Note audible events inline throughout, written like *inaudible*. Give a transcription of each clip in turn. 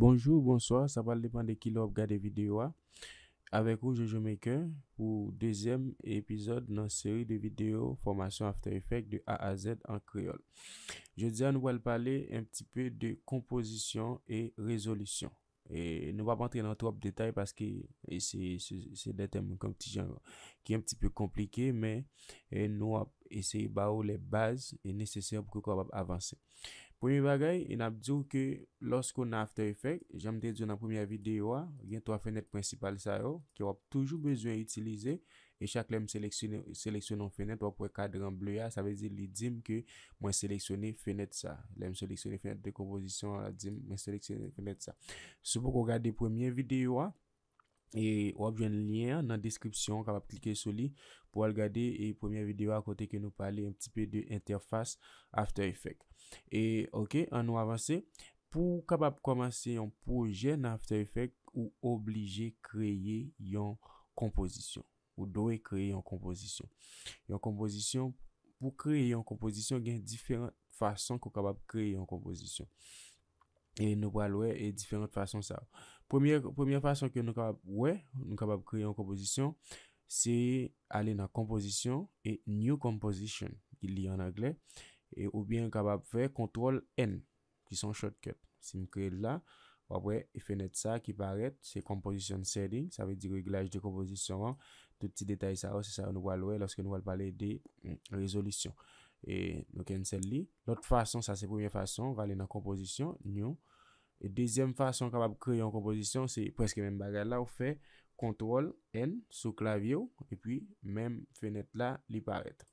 Bonjour, bonsoir, ça va dépendre de qui l'a regardé vidéo. Hein. Avec vous, Jojo Maker, pour deuxième épisode dans la série de vidéos formation After Effects de A à Z en créole. Je dis à nous parler un petit peu de composition et résolution. Et nous ne pas entrer dans trop de détails parce que c'est des thèmes comme petit genre qui est un petit peu compliqué, mais nous allons essayer de les bases nécessaires pour qu'on puisse avancer. Primi bagay, e nap diw ke los kon na After Effects, janm de diw nan premye videyo a, gen to a fenet prinsipal sa yo, ki wap toujou bezoen itilize, e chak lèm seleksyonon fenet wap wè kadran blou ya, sa vezi li dim ke mwen seleksyoni fenet sa. Lèm seleksyoni fenet de kompozisyon a dim, mwen seleksyoni fenet sa. Se pou kou gade premye videyo a, e wap gen lyen nan deskrypsyon kwa wap klike soli, Ou al gade, e premier videyo a kote ke nou pale Un pti pe de interfase After Effects E ok, an nou avanse Pou kabab komanse yon proje Nan After Effects Ou oblije kreye yon Komposisyon Ou doye kreye yon komposisyon Yon komposisyon pou kreye yon komposisyon Gen yon diferent fason Kou kabab kreye yon komposisyon E nou valwe, e diferent fason sa Premier fason ke nou kabab Ou e, nou kabab kreye yon komposisyon Se alè nan kompozisyon e new kompozisyon ki li an anglè e ou bè yon kabab fè kontrol n ki son shot-cut si m kre lè, w apwè fè net sa ki parèt se kompozisyon setting sa vè di reglaj de kompozisyon an touti detay sa rò se sa nou wal wè lòske nou wal balè de rezolisyon e nou ken sel li lòt fwa son sa se pouyè fwa son w alè nan kompozisyon, new e dezèm fwa son kabab kre yon kompozisyon se preske men bagèl la w fè Kontrol N sou klavye ou, e pi mem fenet la li paret.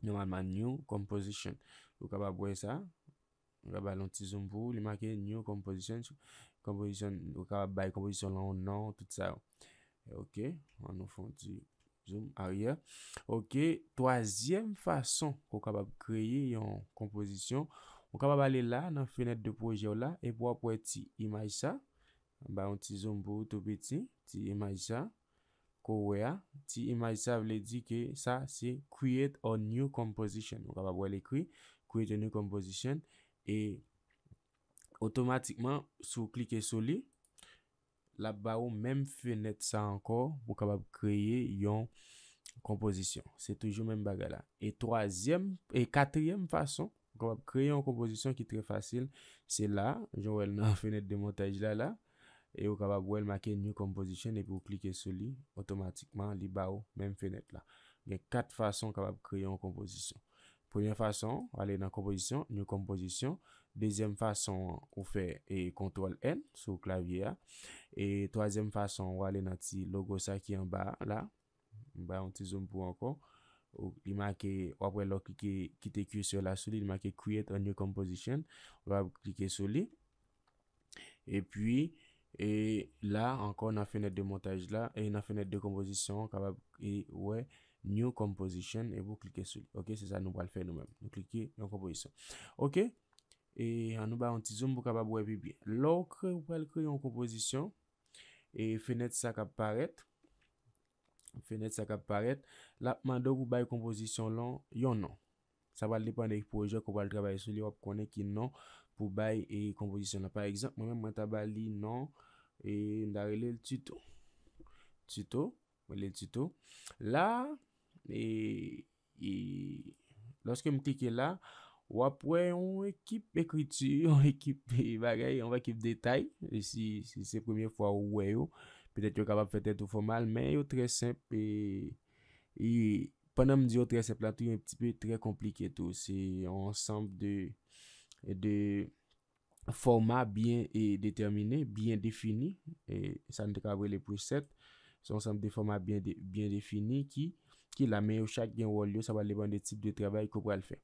Noumanman New Composition. Ou kabab wè sa. Ou kabab lonti zoom pou, li make New Composition. Composition, ou kabab bay kompozisyon lan ou nan, tout sa ou. Ok, an nou fondi zoom ariya. Ok, toazyem fason ou kabab kreye yon kompozisyon. Ou kabab ale la nan fenet de proje ou la, e pou apweti imaj sa. ba yon ti zon pou toube ti, ti imajisa, kowe a, ti imajisa vle di ke sa, si create a new composition, wakab wale kri, create a new composition, e, otomatikman, sou klike soli, la ba ou men fenet sa ankor, wakab kriye yon kompozisyon, se toujou men baga la, e troasyem, e katryem fason, wakab kriye yon kompozisyon ki tre fasyl, se la, jowel nan *laughs* fenet de montaj la la, E yo kabab wèl make new composition e pou klike soli. Otomatikman li ba ou men fenet la. Gen kat fason kabab kreye an kompozisyon. Pouyen fason wèl nan kompozisyon, new kompozisyon. Dezyen fason wèl fè e kontrol N sou klavye a. E toazen fason wèl nan ti logo sa ki an ba la. An ba an ti zoom pou an kon. Ou pi make, wèl wèl wèl klike ki te kwe se la soli. Wèl make create a new composition. Wèl wèl klike soli. E pwi... E la, ankon nan fenet de montaj la, e nan fenet de kompozisyon, kaba e wey, New Composition, e vou klike sou. Ok, se sa nou wale fe nou men, nou klike nou kompozisyon. Ok, e an nou wale anti-zoom, wale kaba wey bibi. Lou kre, wale kre yon kompozisyon, e fenet sa kap paret. Fenet sa kap paret. La, mando wale kompozisyon lan, yon nan. Sa wale depande yon proje, wale kaba yon konen ki nan. pou baye e kompozisyonan. Par exemple, mwen mwen taba li nan e larele l tito. Tito. Larele l tito. La, e e... Lorske m teke la, wapwe on ekip ekwiti, *laughs* on ekip e varey, on wakip detay. E si se premier fwa ou weyo, petet yo kapap fetet ou fomal, men yo tre sep e... E panan m di yo tre sep la, tou yon pti pe tre komplike tou. Se yon ansampe de... de forma bien et déterminé, bien défini et sa nou dekabre le precept son san de forma bien défini ki la men ou chak gen walyo, sa va le ban de tip de trabè e kou kwa l fè.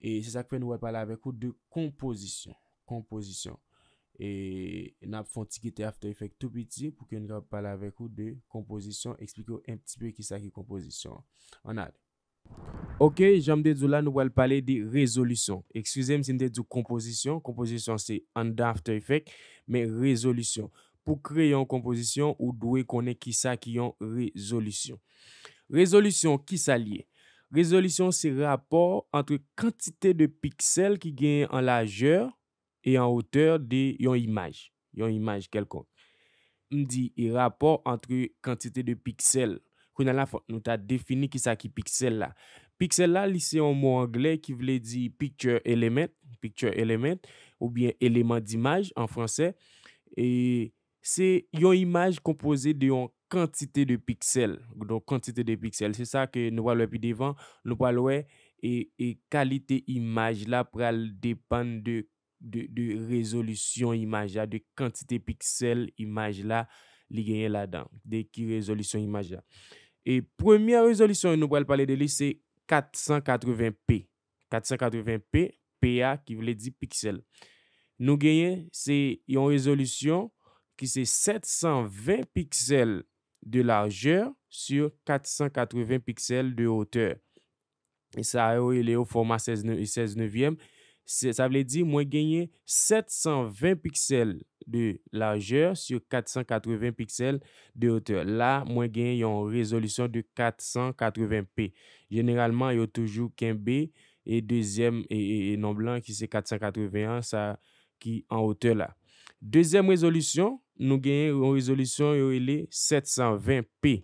Et se sa kwen nou wè pala avek ou de kompozisyon kompozisyon. Et nap fonti ki te afte efek tou piti pou ke nou wè pala avek ou de kompozisyon ekspliko un pti pe ki sa ki kompozisyon an ade. Ok, jame dedou la nou wale pale de rezolusyon. Ekskrize m sin dedou kompozisyon. Kompozisyon se anda after effect. Men rezolusyon. Pou kre yon kompozisyon ou dwe konen ki sa ki yon rezolusyon. Rezolusyon ki sa liye. Rezolusyon se rapor entre kantite de piksel ki genye an lajeur e an oteur de yon imaj. Yon imaj kelkon. M di, e rapor entre kantite de piksel nou ta defini ki sa ki piksel la. Piksel la, li se yon mou angle ki vle di picture element ou bien eleman d'imaj en fransè. E se yon imaj kompoze de yon kantite de piksel. Donc, kantite de piksel. Se sa ke nou palwe pi devan, nou palwe e, e kalite imaj la pou al depan de rezolusyon imaj la, de kantite piksel imaj la li genye la dan. De ki rezolusyon imaj la. E premye rezolusyon yon nou wèl pale de li, se 480p. 480p, PA ki vle di piksel. Nou genyen, se yon rezolusyon ki se 720 piksel de lageur sur 480 piksel de oteur. E sa yo yon le ou forma 169e. Sa vle di mwen genye 720 piksel de lajeur sur 480 piksel de ote. La mwen genye yon rezolusyon de 480p. Generalman yon toujou kembe e dezyem e, e, e non blan ki se 481 sa ki an ote la. Dezyem rezolusyon, nou genye yon rezolusyon yon ele 720p.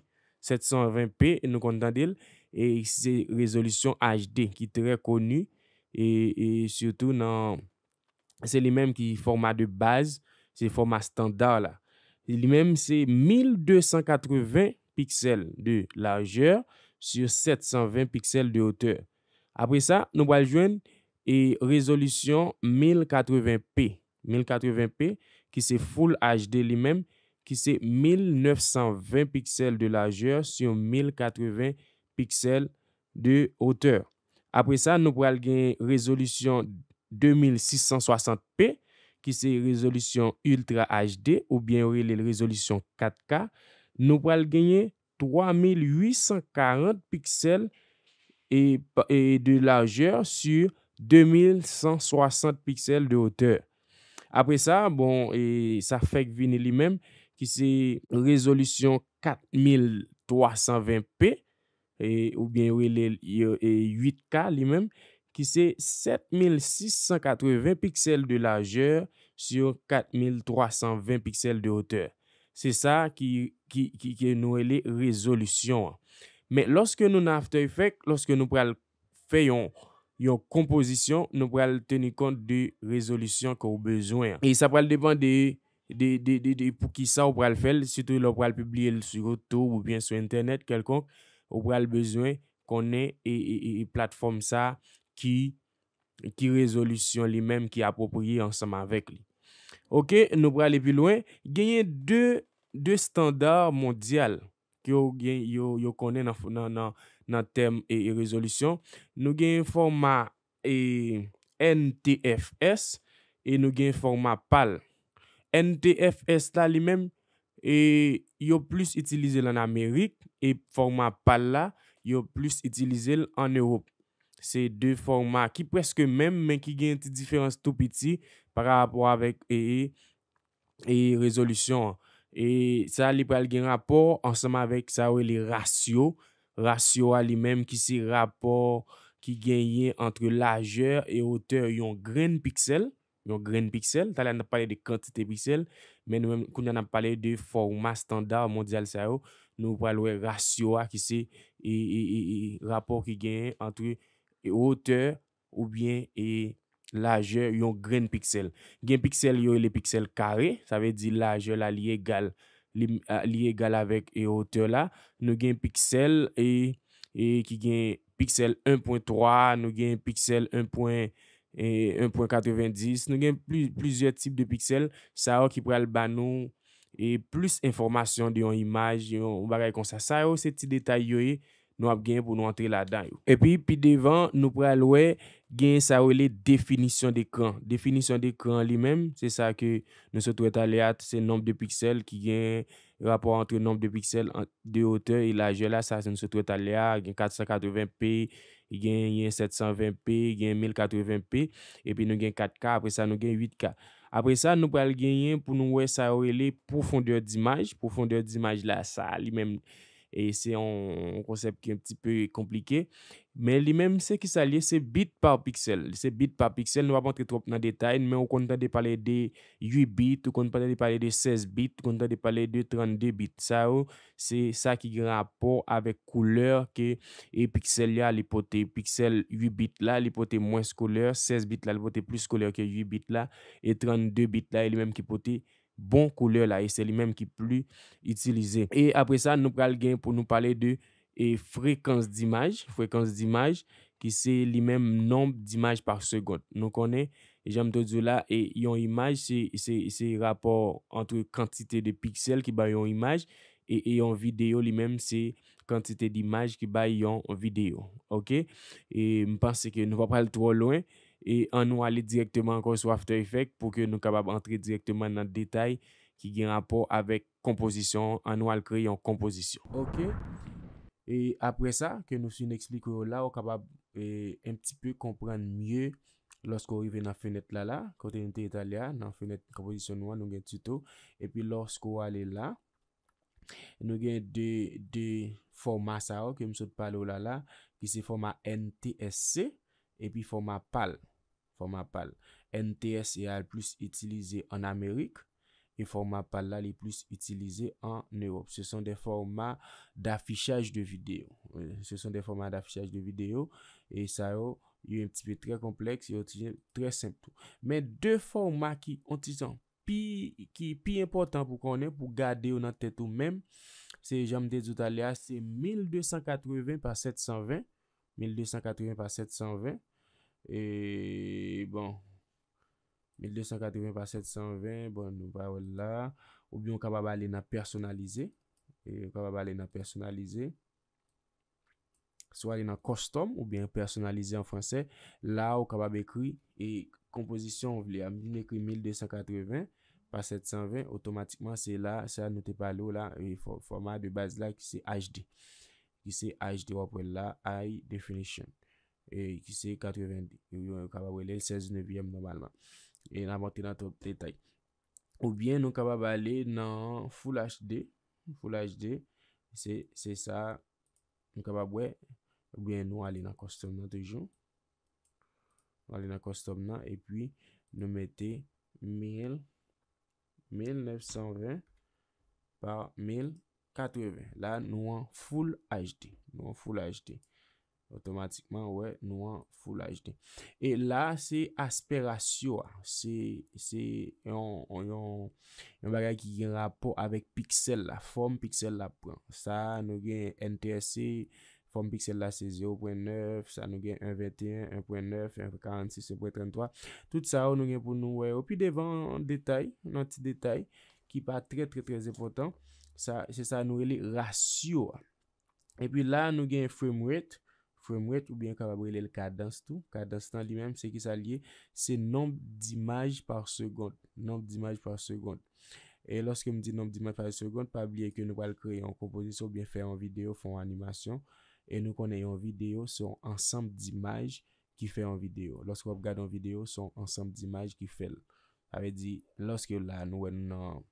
720p nou kontan dil e se rezolusyon HD ki tre konu et, surtout, c'est les mêmes qui format de base, c'est format standard là. Les mêmes, c'est 1280 pixels de largeur sur 720 pixels de hauteur. Après ça, nous allons joindre et résolution 1080p. 1080p qui c'est Full HD lui-même qui c'est 1920 pixels de largeur sur 1080 pixels de hauteur. Après ça, nous pourrons gagner résolution 2660p, qui c'est résolution Ultra HD ou bien la résolution 4K. Nous pourrons gagner 3840 pixels et, de largeur sur 2160 pixels de hauteur. Après ça, bon, et ça fait que lui-même, qui c'est résolution 4320p, E, ou bien yon 8K e li men Ki se 7680 piksel de lageur Sur 4320 piksel de oteur Se sa ki nou e le rezolution Men loske nou na After Effects Loske nou pral fe yon Yon kompozisyon Nou pral teni kont de rezolution Ko ou bezwen E sa pral depan de De pou ki sa ou pral fel Sito lop pral publie l sur oto Ou bien sou internet kelkonk Ou pral bezwen konen e, e, e, e platform sa ki rezolusyon li menm ki apropoye ansanman vek li. Ok, nou pral epi louen, genyen 2 standar mondyal ki yo konen nan tem e rezolusyon. Nou genyen forma NTFS e nou genyen forma PAL. NTFS la li menm yo plus itilize lan Amerik. forma pal la, yo plus itilize l en Europe. Se de forma ki preske mem, men ki gen yon ti diferans tou piti para rapor avek e rezolusyon. E sa li pral gen rapor ansama avek sa ou e le ratio. Ratio a li mem ki si rapor ki gen ye entre lajeur e oteur yon gren piksel. Yon gren piksel. Talen ap pale de kantite piksel, men nou men kounyan ap pale de forma standar mondial sa ou. Nou pralwe rasyoa ki se e, e, e, e rapor ki gen entre e ote ou bien e laje yon gren piksel. Gen piksel yo e le piksel kare, sa ve di laje la li egal avek e ote la. Nou gen piksel e ki gen piksel 1.3, nou gen piksel 1.90, nou gen plizye tip de piksel sa wak ki pral ban nou E plus informasyon de yon imaj, yon bagay kon sa. Sa yo se ti detay yo e, nou ap gen pou nou antre la dan yo. E pi, pi devan, nou pralwe gen sa yo le definisyon de ekran. Definisyon de ekran li men, se sa ke nou se tou etale at, se nombe de piksel ki gen rapor antre nombe de piksel de otey e la jela. Sa se nou se tou etale at, gen 480p ekran. Yen yen 720p, yen 1080p, epi nou gen 4K, apre sa nou gen 8K. Apre sa nou pal gen yen pou nou we sa ou ele profondeur di imaj, profondeur di imaj la sa li menm. Et c'est un concept qui est un petit peu compliqué. Mais lui-même, ce qui s'allie, c'est bit par pixel. C'est bit par pixel. Nous va montrer trop dans le détail. Mais au compte de parler de 8 bit, au compte de parler de 16 bit, au compte de parler de 32 bit. Ça, c'est ça qui rapporte avec couleur. Et e pixel, il y a l'hypothé. Pixel, 8 bit là, l'hypothé moins couleur. 16 bit là, l'hypothé plus couleur que 8 bit là. Et 32 bit là, il y a e l'hypothé. bon couleur là et c'est lui-même qui plus utilisé. Et après ça, nous parle pour nous parler de fréquence d'image, fréquence d'image qui c'est lui-même nombre d'images par seconde. Nous connaissons j'aime te dire là et une image c'est c'est rapport entre quantité de pixels qui bat une image et, et vidéo lui-même c'est quantité d'images qui bat une vidéo. OK Et je pense que nous va pas aller trop loin. E an nou ale direktman kon sou After Effects pou ke nou kabab entre direktman nan detay ki gen rapor avek kompozisyon, an nou ale kreyon kompozisyon. Ok, e apre sa, ke nou sin eksplikou la, ou kabab e mtipou komprende mye losko ou rive nan fenet la la, kote NT Italia, nan fenet kompozisyon nou an nou gen tuto. E pi losko ou ale la, nou gen de forma sa ou ke msot pale ou la la, ki se forma NTSC, e pi forma pale. Format PAL. NTS ya e al plus itilize an Amerik. E format PAL la li plus itilize an Europe. Se son de format da fichaj de video. Se son de format da fichaj de video. E sa yo, yo e mtipi tre kompleks. Yo ti gen tre semptou. Men, de format ki ontisan pi, ki pi important pou konen pou gade yo nan tetou men. Se jam de zouta le as, se 1280x720. 1280x720. E bon, 1280x720, bon nou pa wè la, ou bi yon kababa alè nan personalize, ou e, bi yon kababa alè nan personalize, sou alè nan custom, ou bi yon personalize an fransè, la ou kababa ekri, e kompozisyon wè li, a mi ekri 1280x720, otomatikman se la, se anote pa lè ou la, e forma de base la ki se HD, ki se HD wè wè la, High Definition. E ki se 90 Ou bien nou kaba wè lè 16.9 normalman E nan vante nan top detay Ou bien nou kaba wè lè nan full HD Full HD Se sa Nou kaba wè Ou bien nou wè lè nan custom nan tejou Wè lè nan custom nan E pi nou mette 1920 Par 1080 La nou wè full HD Nou wè full HD Otomatikman nou an full HD. E la se asperasyon. Se yon bagay ki rapo avek piksel la. Form piksel la pran. Sa nou gen NTSC. Form piksel la se 0.9. Sa nou gen 1.9, 1.9, 1.46, 1.33. Tout sa nou gen pou nou wey. Ou pi devan detay. Nanti detay. Ki pa tre tre tre zepotan. Sa nou gen rasyon. E pi la nou gen framerate. Fremwet ou byen kaba brele l kadans tou Kadans tan li menm se ki sa liye Se nom d'imaj par segond Nom d'imaj par segond E loske m di nom d'imaj par segond Pa blie ke nou pal kre yon kompozisyon Ou byen fè an video fon animasyon E nou konen yon video son ansamb D'imaj ki fè an video Loske w ap gade an video son ansamb d'imaj Ki fè l, ave di Loske la nou w nan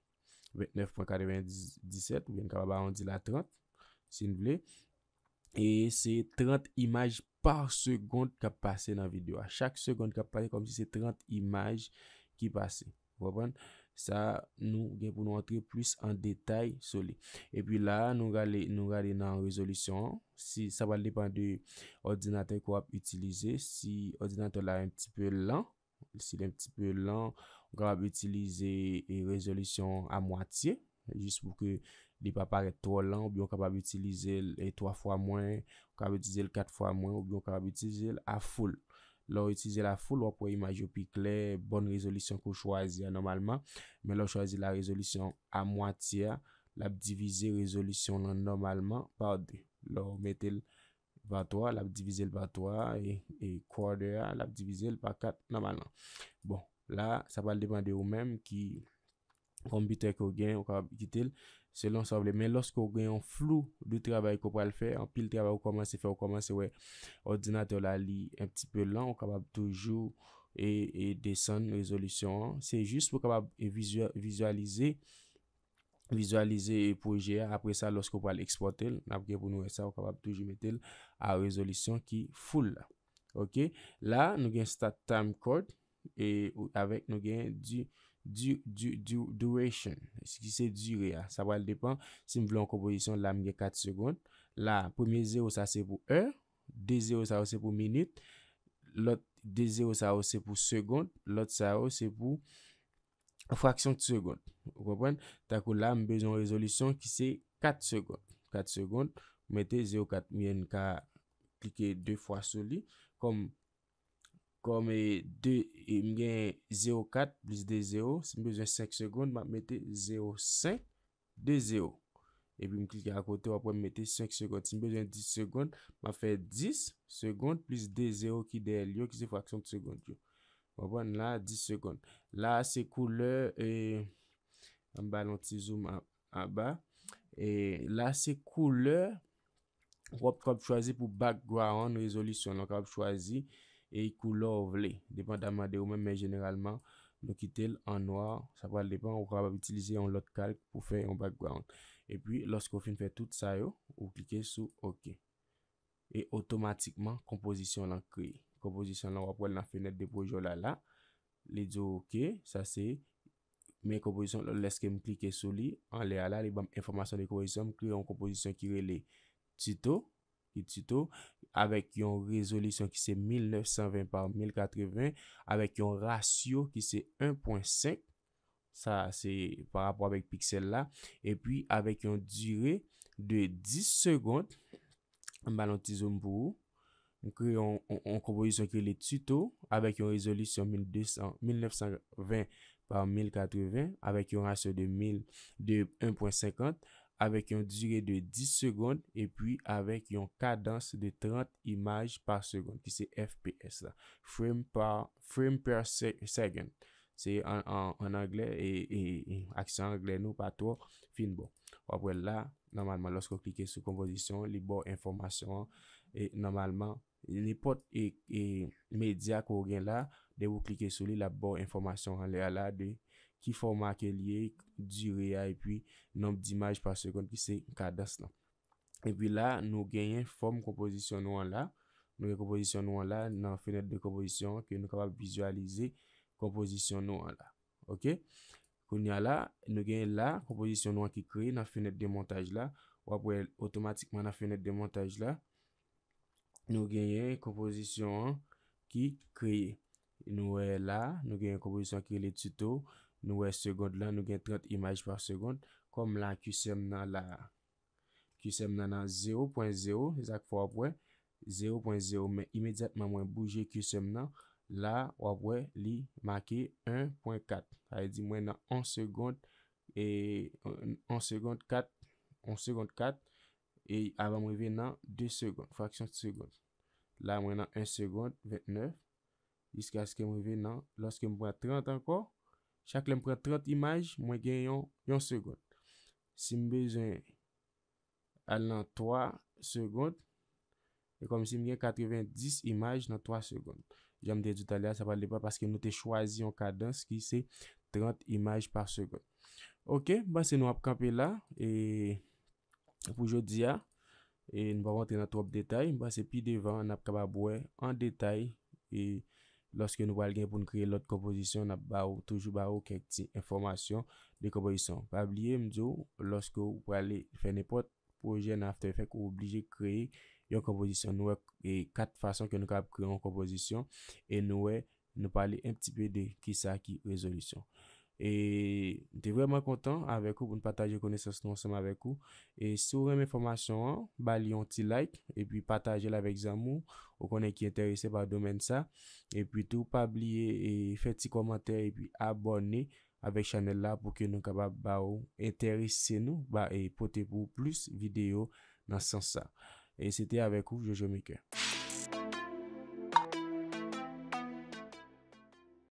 29.97 ou byen kaba ba An di la 30 si m bile E se 30 imaj par sekonde ka pase nan video. A chak sekonde ka pase kom si se 30 imaj ki pase. Vopan? Sa nou gen pou nou antre plus an detay soli. E pi la nou gale nan rezolusyon. Si sa va depan de ordinatè kwa ap utilize. Si ordinatè la en ti pe lan. Si la en ti pe lan. Ou gale ap utilize rezolusyon a mwatiye. Jis pou ke li pa pare tro lan, ou bi yo kapab itilize l e 3 fwa mwen, ou kapab itilize l 4 fwa mwen, ou bi yo kapab itilize l a foul. Lo, itilize l a foul, wap woy imaj yo pi kle, bon rezolisyon kou chwazi an normalman, men lo chwazi la rezolisyon a mwatiya, la bdivize rezolisyon lan normalman, pa odi. Lo, metel vatoa, la bdivize l vatoa, e, e kwa dea, la bdivize l pa 4 normalman. Bon, la, sa pa l depande ou men ki, konbite kwen gen, ou kapab gite l, se lan sa vle, men loske ou gen yon flou di trabè kwen pal fè, an pil trabè ou koman se fè, ou koman se wè, ordinatè ou la li, an pti pè lan, ou kapab toujou, e desen yon rezolisyon, se jist pou kapab visualize, visualize yon proje, apre sa, loske ou pal eksportel, apre sa, ou kapab toujou metel, a rezolisyon ki foule, ok, la, nou gen stat time code, e, avek nou gen di duration, se ki se dure, sa wale depan se m vlan kompozisyon, la m gen 4 seconde, la premier 0 sa se pou 1, 2 0 sa se pou minute, lot 2 0 sa se pou seconde, lot sa se pou fraksyon de seconde, ta kou la m bezon rezolisyon ki se 4 seconde 4 seconde, mwete 0 4 mwen ka 2 fwa soli, kom Kom e 2, e m gen 0,4 plus D0. Si m bezen 5 seconde, m ap mette 0,5 D0. E pi m klik a kote, w ap w ap mette 5 seconde. Si m bezen 10 seconde, m ap fè 10 seconde plus D0 ki DL yo ki se fwakson 2 seconde yo. W ap w an la 10 seconde. La se kouleur, e m ba lonti zoom a ba. E la se kouleur, w ap w ap chwazi pou background, resolution, w ap w ap chwazi. E koule ou vle, depan damade ou men, men generalman, nou ki tel an noy, sa va depan ou ka bab itilize yon lot kalk pou fe yon background. E pi, losk ou fin fe tout sa yo, ou klike sou OK. E otomatikman, kompozisyon lan kri. Komposisyon lan wap wale nan fenet depo yon jola la. Le diyo OK, sa se, men kompozisyon lan lese ke m klike sou li. An le ala, li bam informasyon le kompozisyon, m kri yon kompozisyon ki rele tito. tuto avec une résolution qui c'est 1920 par 1080 avec un ratio qui c'est 1.5 ça c'est par rapport avec pixel là et puis avec une durée de 10 secondes zoom pour on, on, on composition que les tutos avec une résolution 1200, 1920 par 1080 avec un ratio de 1000 de 1.50 avèk yon dure de 10 segonde, epwi avèk yon kadans de 30 imaj par segonde, ki se FPS la. Frame per second, se en anglè, akse anglè nou patro, film bon. Apre la, normalman, losko klike sou kompozisyon, li bo informasyon, normalman, li pot e media kor gen la, de wou klike sou li la bo informasyon, an le ala de... ki forma ke liye di rea e pi nom d'imaj par sekonde ki se kadas nan. E pi la nou genyen fom kompozisyon nou an la, nou genyen kompozisyon nou an la nan fenet de kompozisyon ki nou kapab vizualize kompozisyon nou an la. Ok? Kon ya la, nou genyen la kompozisyon nou an ki kreye nan fenet de montaj la, wapwe otomatikman nan fenet de montaj la, nou genyen kompozisyon ki kreye. Nou e la, nou genyen kompozisyon ki kreye le tuto, Nou wè sekond la nou gen 30 imaj par sekond. Kom la kusem nan la. Kusem nan nan 0.0. E zak fwa wè. 0.0 men imediatman mwen bouje kusem nan. La wè wè li make 1.4. A yi di mwen nan 1 sekond. E 1 sekond 4. 1 sekond 4. E a wè mwen ven nan 2 sekond. Fraksyon 2 sekond. La mwen nan 1 sekond 29. Jiska skè mwen ven nan. Lorske mwen 30 ankor. Chak lem pre 30 imaj, mwen gen yon segon. Si mbezen al nan 3 segon, e kom si mbezen 90 imaj nan 3 segon. Jan mde dit alè, sa palè pa paske nou te chwazi yon kadans ki se 30 imaj par segon. Ok, ba se nou ap kapè la, e pou jodi a, e nou ba vante nan trop detay, ba se pi devan an ap kapabwe an detay, e... lòske nou pal gen pou nou kreye lòt kompozisyon na ba ou toujou ba ou kèk ti informasyon de kompozisyon. Pa blie mdjou lòske ou pal le fè nèpot proje nan After Effects ou oblije kreye yon kompozisyon nou e kat fason ke nou kalap kreye yon kompozisyon e nou e nou pal le mtipi de ki sa ki rezolisyon. E te vreman kontan avek ou pou nou pataje kone sas nou ansem avek ou E sou reme informasyon an, ba liyon ti like E pi pataje lavek zanmou Ou konen ki enterese ba domen sa E pi tou pa abliye e feti komante E pi abone avek chanel la Po ke nou kabab ba ou enterese nou Ba e pote pou plus video nan san sa E se te avek ou, Jojo Mika